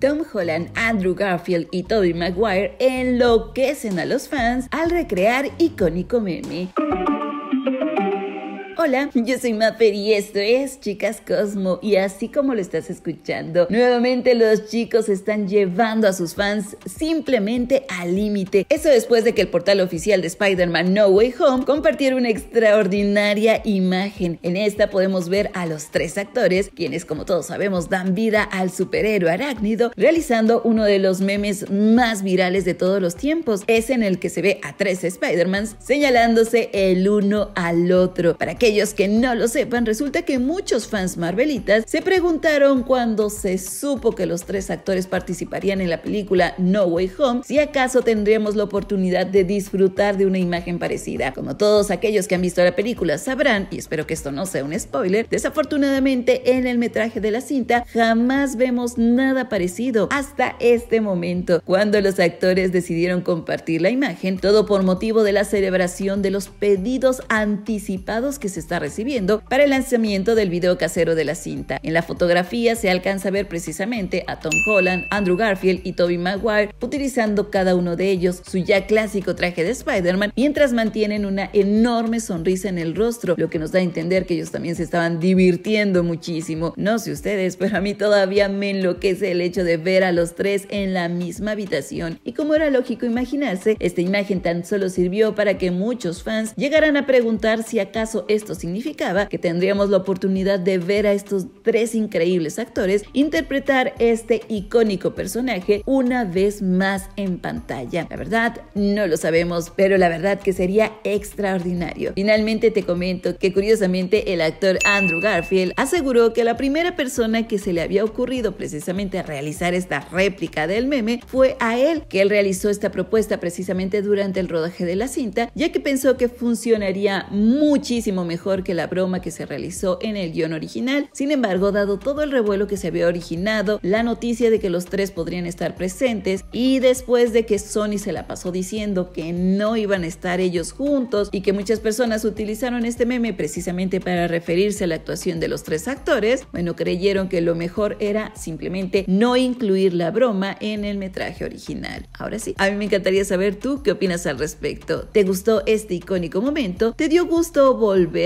Tom Holland, Andrew Garfield y Tobey Maguire enloquecen a los fans al recrear icónico meme. Hola, yo soy Mapper y esto es Chicas Cosmo. Y así como lo estás escuchando, nuevamente los chicos están llevando a sus fans simplemente al límite. Eso después de que el portal oficial de Spider-Man No Way Home compartiera una extraordinaria imagen. En esta podemos ver a los tres actores, quienes como todos sabemos dan vida al superhéroe arácnido, realizando uno de los memes más virales de todos los tiempos. Es en el que se ve a tres Spider-Mans señalándose el uno al otro. ¿Para qué? aquellos que no lo sepan, resulta que muchos fans marvelitas se preguntaron cuando se supo que los tres actores participarían en la película No Way Home, si acaso tendríamos la oportunidad de disfrutar de una imagen parecida. Como todos aquellos que han visto la película sabrán, y espero que esto no sea un spoiler, desafortunadamente en el metraje de la cinta jamás vemos nada parecido hasta este momento, cuando los actores decidieron compartir la imagen, todo por motivo de la celebración de los pedidos anticipados que se está recibiendo para el lanzamiento del video casero de la cinta. En la fotografía se alcanza a ver precisamente a Tom Holland, Andrew Garfield y Toby Maguire utilizando cada uno de ellos su ya clásico traje de Spider-Man mientras mantienen una enorme sonrisa en el rostro, lo que nos da a entender que ellos también se estaban divirtiendo muchísimo. No sé ustedes, pero a mí todavía me enloquece el hecho de ver a los tres en la misma habitación y como era lógico imaginarse, esta imagen tan solo sirvió para que muchos fans llegaran a preguntar si acaso esto significaba que tendríamos la oportunidad de ver a estos tres increíbles actores interpretar este icónico personaje una vez más en pantalla. La verdad, no lo sabemos, pero la verdad que sería extraordinario. Finalmente te comento que curiosamente el actor Andrew Garfield aseguró que la primera persona que se le había ocurrido precisamente realizar esta réplica del meme fue a él, que él realizó esta propuesta precisamente durante el rodaje de la cinta, ya que pensó que funcionaría muchísimo mejor mejor que la broma que se realizó en el guión original. Sin embargo, dado todo el revuelo que se había originado, la noticia de que los tres podrían estar presentes y después de que Sony se la pasó diciendo que no iban a estar ellos juntos y que muchas personas utilizaron este meme precisamente para referirse a la actuación de los tres actores, bueno, creyeron que lo mejor era simplemente no incluir la broma en el metraje original. Ahora sí, a mí me encantaría saber tú qué opinas al respecto. ¿Te gustó este icónico momento? ¿Te dio gusto volver